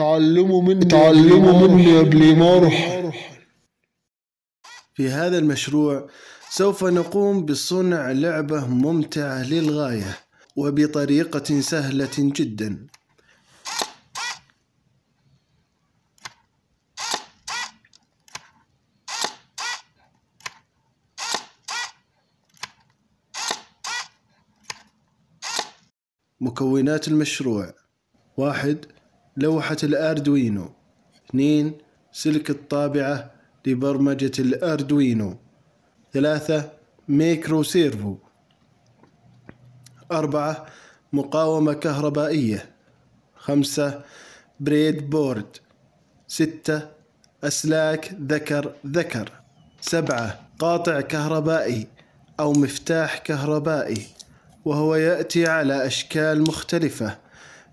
اتعلموا مني اتعلموا مني قبل ما اروح في هذا المشروع سوف نقوم بصنع لعبة ممتعة للغاية وبطريقة سهلة جدا مكونات المشروع واحد لوحة الأردوينو اثنين سلك الطابعة لبرمجة الأردوينو ثلاثة ميكرو سيرفو أربعة مقاومة كهربائية خمسة بريد بورد ستة أسلاك ذكر ذكر سبعة قاطع كهربائي أو مفتاح كهربائي وهو يأتي على أشكال مختلفة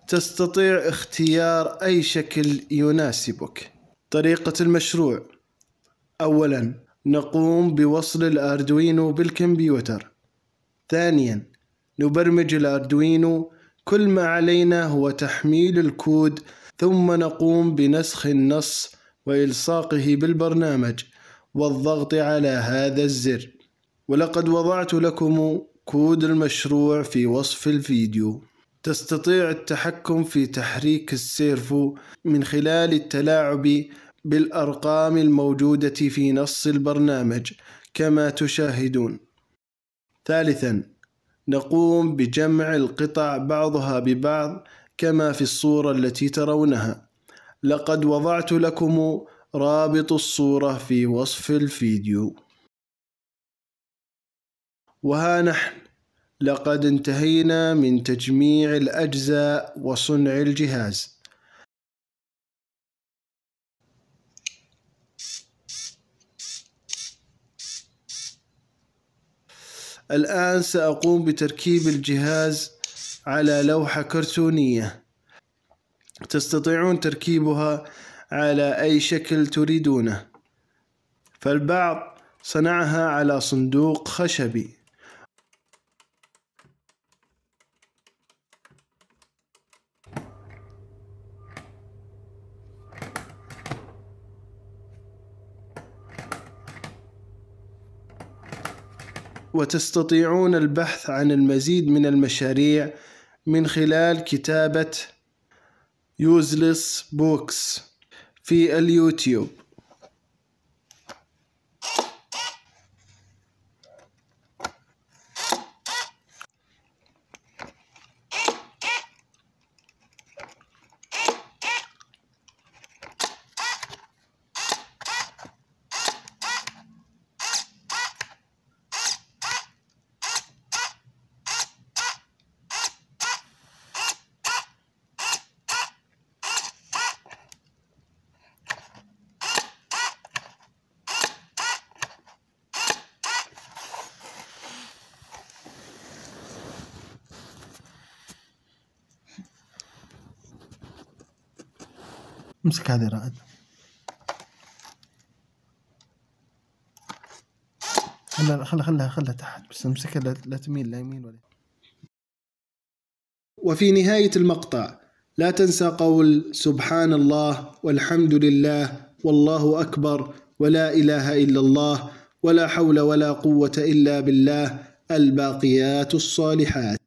تستطيع اختيار أي شكل يناسبك طريقة المشروع أولا نقوم بوصل الأردوينو بالكمبيوتر ثانيا نبرمج الأردوينو كل ما علينا هو تحميل الكود ثم نقوم بنسخ النص وإلصاقه بالبرنامج والضغط على هذا الزر ولقد وضعت لكم كود المشروع في وصف الفيديو تستطيع التحكم في تحريك السيرفو من خلال التلاعب بالأرقام الموجودة في نص البرنامج كما تشاهدون. ثالثاً، نقوم بجمع القطع بعضها ببعض كما في الصورة التي ترونها. لقد وضعت لكم رابط الصورة في وصف الفيديو. وها نحن لقد انتهينا من تجميع الأجزاء وصنع الجهاز الآن سأقوم بتركيب الجهاز على لوحة كرتونية تستطيعون تركيبها على أي شكل تريدونه فالبعض صنعها على صندوق خشبي وتستطيعون البحث عن المزيد من المشاريع من خلال كتابة useless books في اليوتيوب امسك هذه رائد خلا خلا خلها خلها تحت بس امسكها لا تميل لا يمين ولا وفي نهاية المقطع لا تنسى قول سبحان الله والحمد لله والله أكبر ولا إله إلا الله ولا حول ولا قوة إلا بالله الباقيات الصالحات